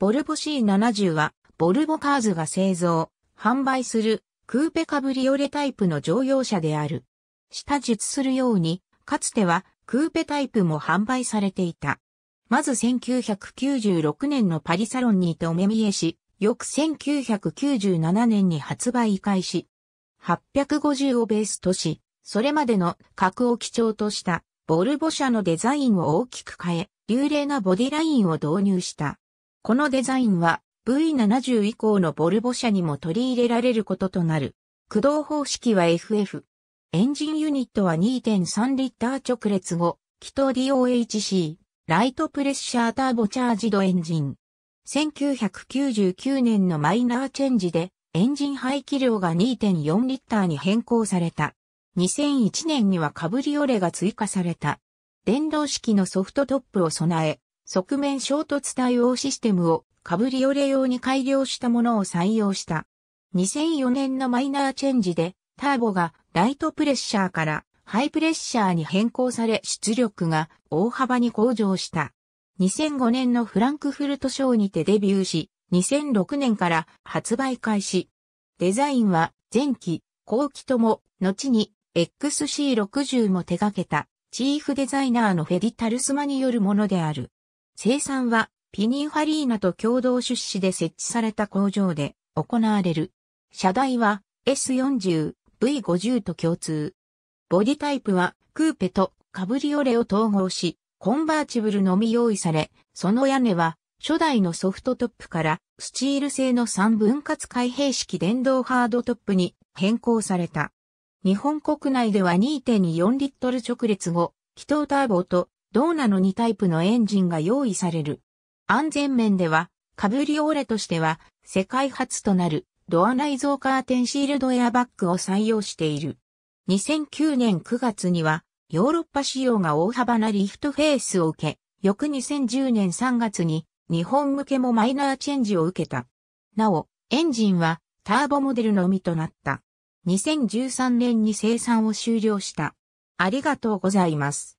ボルボ C70 は、ボルボカーズが製造、販売する、クーペカブリオレタイプの乗用車である。下述するように、かつては、クーペタイプも販売されていた。まず1996年のパリサロンにてお目見えし、翌1997年に発売開始。850をベースとし、それまでの格を基調としたボルボ車のデザインを大きく変え、流麗なボディラインを導入した。このデザインは V70 以降のボルボ車にも取り入れられることとなる。駆動方式は FF。エンジンユニットは2.3リッター直列後、気筒 DOHC、ライトプレッシャーターボチャージドエンジン。1999年のマイナーチェンジで、エンジン排気量が2.4リッターに変更された。2001年にはカブリオレが追加された。電動式のソフトトップを備え、側面衝突対応システムをカブリオレ用に改良したものを採用した。2004年のマイナーチェンジでターボがライトプレッシャーからハイプレッシャーに変更され出力が大幅に向上した。2005年のフランクフルトショーにてデビューし、2006年から発売開始。デザインは前期、後期とも、後に XC60 も手掛けたチーフデザイナーのフェディ・タルスマによるものである。生産はピニンファリーナと共同出資で設置された工場で行われる。車台は S40、V50 と共通。ボディタイプはクーペとカブリオレを統合し、コンバーチブルのみ用意され、その屋根は初代のソフトトップからスチール製の3分割開閉式電動ハードトップに変更された。日本国内では2.4リットル直列後、気筒ターボとドーナの2タイプのエンジンが用意される。安全面では、カブリオーレとしては、世界初となるドア内蔵カーテンシールドエアバッグを採用している。2009年9月には、ヨーロッパ仕様が大幅なリフトフェースを受け、翌2010年3月に、日本向けもマイナーチェンジを受けた。なお、エンジンはターボモデルのみとなった。2013年に生産を終了した。ありがとうございます。